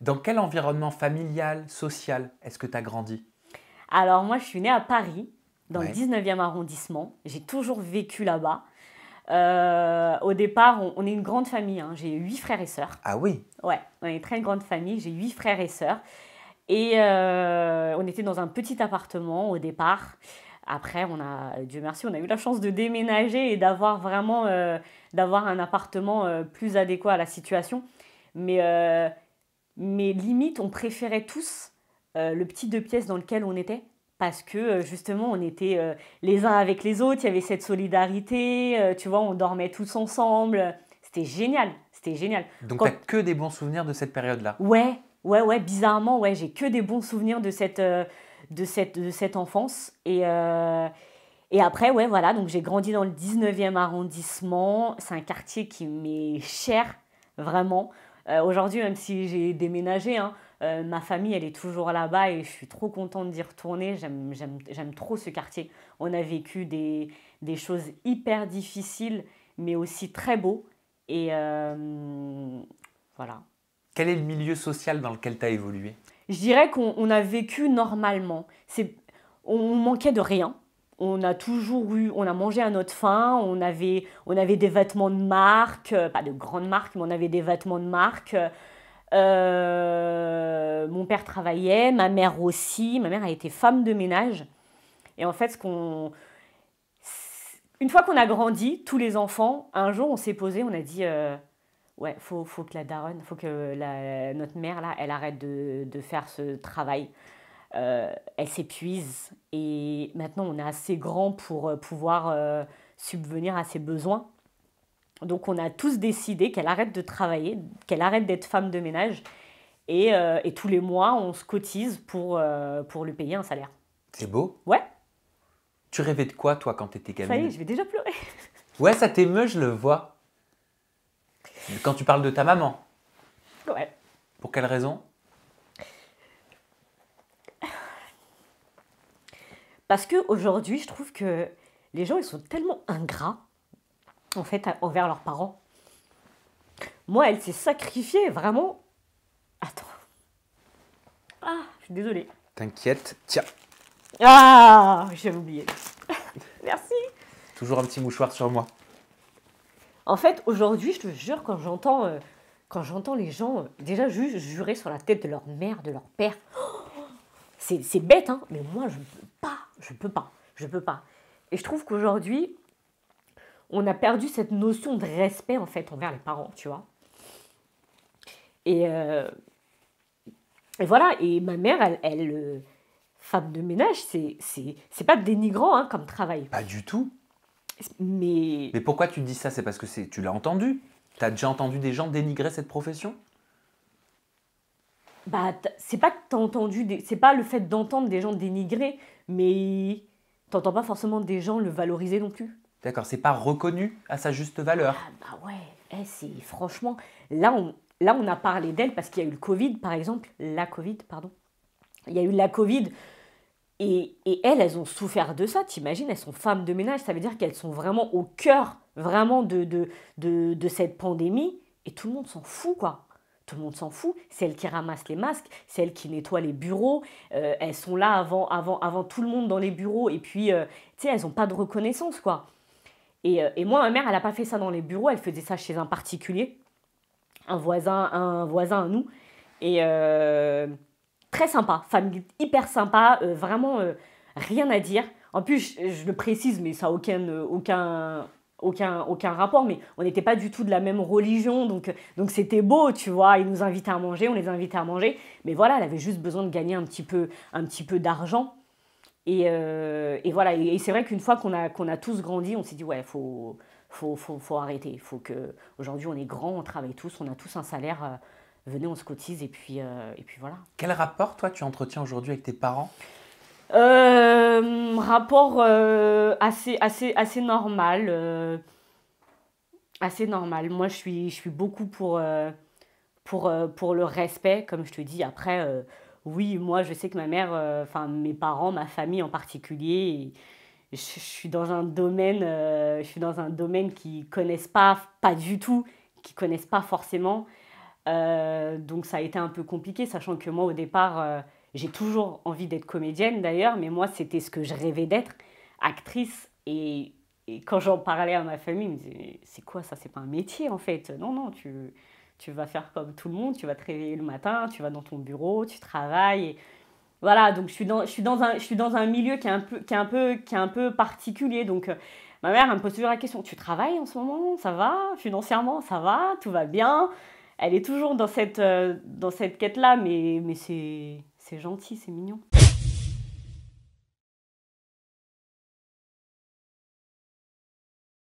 Dans quel environnement familial, social est-ce que tu as grandi Alors moi, je suis née à Paris, dans le 19e arrondissement. J'ai toujours vécu là-bas. Euh, au départ, on, est une grande famille. Hein. J'ai huit frères et sœurs. Ah oui Ouais, on est une très grande famille. J'ai huit frères et sœurs. Et euh, on était dans un petit appartement au départ. Après, on a, Dieu merci, on a eu la chance de déménager et d'avoir vraiment euh, d'avoir un appartement plus adéquat à la situation. Mais mais limite, on préférait tous euh, le petit deux pièces dans lequel on était parce que euh, justement on était euh, les uns avec les autres, il y avait cette solidarité, tu vois, on dormait tous ensemble, c'était génial, c'était génial. Donc que des bons souvenirs de cette période-là. Ouais, ouais, ouais, bizarrement, ouais, j'ai que des bons souvenirs de cette, de cette, cette enfance et et après ouais voilà, donc j'ai grandi dans le 19e arrondissement, c'est un quartier qui m'est cher vraiment. Euh, aujourd'hui, même si j'ai déménagé, hein, euh, ma famille, elle est toujours là-bas et je suis trop contente d'y retourner. J'aime trop ce quartier. On a vécu des, des, choses hyper difficiles, mais aussi très beaux. Et euh, voilà. Quel est le milieu social dans lequel tu as évolué Je dirais qu'on a vécu normalement. On manquait de rien on a toujours eu, on a mangé à notre faim, on avait, on avait des vêtements de marque, euh, pas de grandes marques, mais on avait des vêtements de marque. Euh, mon père travaillait, ma mère aussi, ma mère a été femme de ménage. Et en fait, ce qu'on... Une fois qu'on a grandi, tous les enfants, un jour on s'est posé, on a dit euh, ouais, faut, que la daronne, faut que notre mère là, elle arrête de faire ce travail. Euh, elle s'épuise et maintenant on est assez grand pour euh, pouvoir euh, subvenir à ses besoins. Donc on a tous décidé qu'elle arrête de travailler, qu'elle arrête d'être femme de ménage et, tous les mois on se cotise pour, pour lui payer un salaire. C'est beau Ouais. Tu rêvais de quoi toi quand t'étais gamine Ça y est, je vais déjà pleurer. ouais, ça t'émeut, je le vois. Quand tu parles de ta maman. Ouais. Pour quelle raison Parce qu'aujourd'hui, je trouve que les gens, ils sont tellement ingrats, en fait, envers leurs parents. Moi, elle s'est sacrifiée, vraiment. Attends. Ah, je suis désolée. T'inquiète, tiens. Ah, j'ai oublié. Merci. Toujours un petit mouchoir sur moi. En fait, aujourd'hui, je te jure, quand j'entends, euh, les gens euh, déjà juste jurer sur la tête de leur mère, de leur père, c'est bête, hein, mais moi, je ne peux pas, je peux pas, je peux pas. Et je trouve qu'aujourd'hui, on a perdu cette notion de respect, en fait, envers les parents, tu vois. Et, euh, voilà, et ma mère, elle, euh, femme de ménage, c'est pas dénigrant hein, comme travail. Pas du tout. Mais... Mais pourquoi tu dis ça C'est parce que c'est tu l'as entendu Tu as déjà entendu des gens dénigrer cette profession bah, c'est pas entendu, c'est pas le fait d'entendre des gens dénigrer, mais t'entends pas forcément des gens le valoriser non plus. D'accord, c'est pas reconnu à sa juste valeur. Ah bah ouais, eh, franchement, là on, là on a parlé d'elle parce qu'il y a eu le Covid par exemple, la Covid pardon, il y a eu la Covid et, et elles, elles ont souffert de ça, t'imagines, elles sont femmes de ménage, ça veut dire qu'elles sont vraiment au cœur vraiment de, de cette pandémie et tout le monde s'en fout quoi tout le monde s'en fout. C'est elles qui ramassent les masques, c'est elles qui nettoient les bureaux. Euh, elles sont là avant, avant, avant tout le monde dans les bureaux. Et puis, euh, elles n'ont pas de reconnaissance, quoi. Et, euh, moi, ma mère, elle n'a pas fait ça dans les bureaux. Elle faisait ça chez un particulier, un voisin, un voisin à nous. Et très sympa, famille hyper sympa, vraiment rien à dire. En plus, je, le précise, mais ça n'a aucun, aucun, aucun, aucun rapport, mais on n'était pas du tout de la même religion, donc donc c'était beau, tu vois. Ils nous invitaient à manger, on les invitait à manger, mais voilà, elle avait juste besoin de gagner un petit peu, un petit peu d'argent. Et, euh, voilà, et, c'est vrai qu'une fois qu'on a, qu'on a tous grandi, on s'est dit, ouais, faut, faut, faut, faut arrêter. Faut que, aujourd'hui, on est grand, on travaille tous, on a tous un salaire. Euh, venez, on se cotise, et puis, euh, et puis voilà. Quel rapport, toi, tu entretiens aujourd'hui avec tes parents euh, rapport euh, assez, assez, assez normal. Euh, assez normal. Moi, je suis, je suis beaucoup pour, pour, pour le respect, comme je te dis. Après, oui, moi, je sais que ma mère, enfin, mes parents, ma famille en particulier, je, suis dans un domaine, je suis dans un domaine qui connaissent pas, pas du tout, qu'ils connaissent pas forcément. donc, ça a été un peu compliqué, sachant que moi, au départ j'ai toujours envie d'être comédienne d'ailleurs, mais moi, c'était ce que je rêvais d'être, actrice. Et, quand j'en parlais à ma famille, ils me disaient C'est quoi ça C'est pas un métier en fait. Non, non, tu, tu vas faire comme tout le monde, tu vas te réveiller le matin, tu vas dans ton bureau, tu travailles. Voilà, donc je suis, dans, je, suis dans un, je suis dans un milieu qui est un peu, qui est un peu, qui est un peu particulier. Donc. Euh, ma mère, elle me pose toujours la question Tu travailles en ce moment Ça va Financièrement, ça va Tout va bien Elle est toujours dans cette, euh, dans cette quête-là, mais, mais c'est. C'est gentil, c'est mignon.